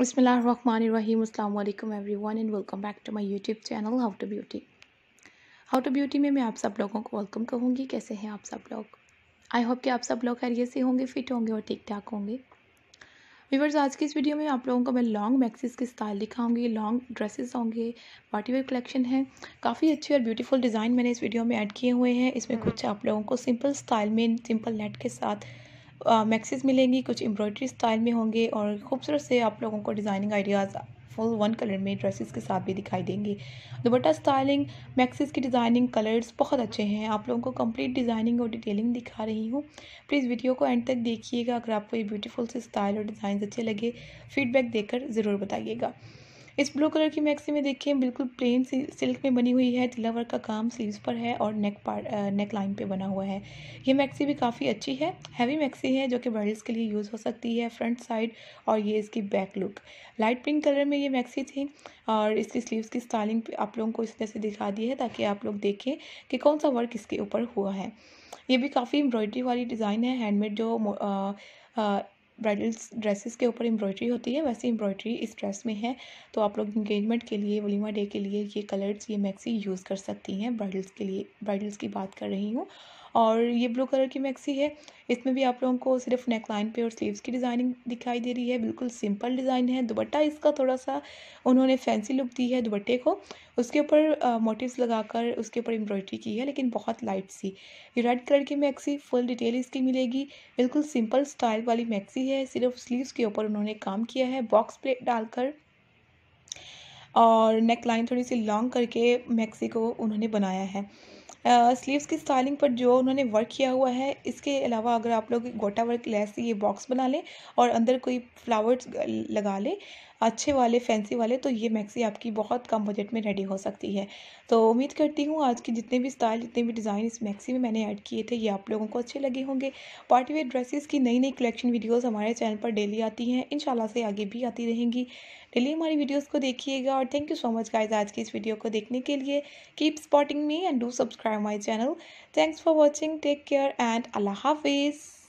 Bismillahirrahmanirrahim. Everyone and welcome back to my my YouTube channel how to beauty how to beauty में मैं आप सब लोगों को वेलकम कहूँगी कैसे हैं आप सब लोग आई होप कि आप सब लोग खैरियत से होंगे फिट होंगे और ठीक ठाक होंगे व्यूवर्स आज की इस वीडियो में आप लोगों को मैं लॉन्ग मैक्सिस के स्टाइल दिखाऊंगी लॉन्ग ड्रेसेस होंगे पार्टी वेयर कलेक्शन है काफ़ी अच्छे और ब्यूटीफुल डिज़ाइन मैंने इस वीडियो में ऐड किए हुए हैं इसमें हम्म। कुछ आप लोगों को सिंपल स्टाइल में सिंपल नेट के साथ मैक्सीज मिलेंगी कुछ एम्ब्रॉयडरी स्टाइल में होंगे और खूबसूरत से आप लोगों को designing ideas full one colour में ड्रेसेस के साथ भी दिखाई देंगे दुपट्टा स्टाइलिंग मैक्सीज की डिज़ाइनिंग कलर्स बहुत अच्छे हैं आप लोगों को कंप्लीट डिज़ाइनिंग और डिटेलिंग दिखा रही हूँ प्लीज़ वीडियो को एंड तक देखिएगा अगर आपको ये ब्यूटीफुल से स्टाइल और डिज़ाइन अच्छे लगे फीडबैक देकर ज़रूर बताइएगा इस ब्लू कलर की मैक्सी में देखिए बिल्कुल प्लेन सिल्क में बनी हुई है तिला वर्क का काम स्लीव्स पर है और नेक पार्ट नेक लाइन पे बना हुआ है ये मैक्सी भी काफ़ी अच्छी है हैवी मैक्सी है जो कि ब्राइडल्स के लिए यूज़ हो सकती है फ्रंट साइड और ये इसकी back look light pink colour में ये मैक्सी थी और इसकी स्लीव की स्टाइलिंग आप लोगों को इस तरह से दिखा दी है ताकि आप लोग देखें कि कौन सा वर्क इसके ऊपर हुआ है ये भी काफ़ी एम्ब्रॉयडरी वाली डिज़ाइन है हैंडमेड जो आ, आ, ब्राइडल्स ड्रेसेस के ऊपर एम्ब्रॉयड्री होती है वैसे एम्ब्रॉयड्री इस ड्रेस में है तो आप लोग इंगेजमेंट के लिए वलीमा डे के लिए ये कलर्स ये मैक्सी यूज़ कर सकती हैं ब्राइडल्स के लिए ब्राइडल्स की बात कर रही हूँ और ये ब्लू कलर की मैक्सी है इसमें भी आप लोगों को सिर्फ नेक लाइन पे और स्लीव्स की डिज़ाइनिंग दिखाई दे रही है बिल्कुल सिंपल डिज़ाइन है दुबट्टा इसका थोड़ा सा उन्होंने फैंसी लुक दी है दुपट्टे को उसके ऊपर मोटिव्स लगाकर उसके ऊपर एम्ब्रॉयडरी की है लेकिन बहुत लाइट सी ये रेड कलर की मैक्सी फुल डिटेल इसकी मिलेगी बिल्कुल सिंपल स्टाइल वाली मैक्सी है सिर्फ स्लीवस के ऊपर उन्होंने काम किया है बॉक्स प्लेट डालकर और नेक लाइन थोड़ी सी लॉन्ग करके मैक्सी को उन्होंने बनाया है स्लीव्स की स्टाइलिंग पर जो उन्होंने वर्क किया हुआ है इसके अलावा अगर आप लोग गोटा वर्क लेस ये बॉक्स बना लें और अंदर कोई फ्लावर्स लगा लें अच्छे वाले फैंसी वाले तो ये मैक्सी आपकी बहुत कम बजट में रेडी हो सकती है तो उम्मीद करती हूँ आज के जितने भी स्टाइल जितने भी डिज़ाइन इस मैक्सी में मैंने ऐड किए थे ये आप लोगों को अच्छे लगे होंगे पार्टी वेयर ड्रेसेस की नई नई कलेक्शन वीडियोस हमारे चैनल पर डेली आती हैं इन से आगे भी आती रहेंगी डेली हमारी वीडियोज़ को देखिएगा और thank you so much guys आज की इस वीडियो को देखने के लिए keep spotting me and do subscribe subscribe my channel. Thanks for watching. Take care and Allah Hafiz.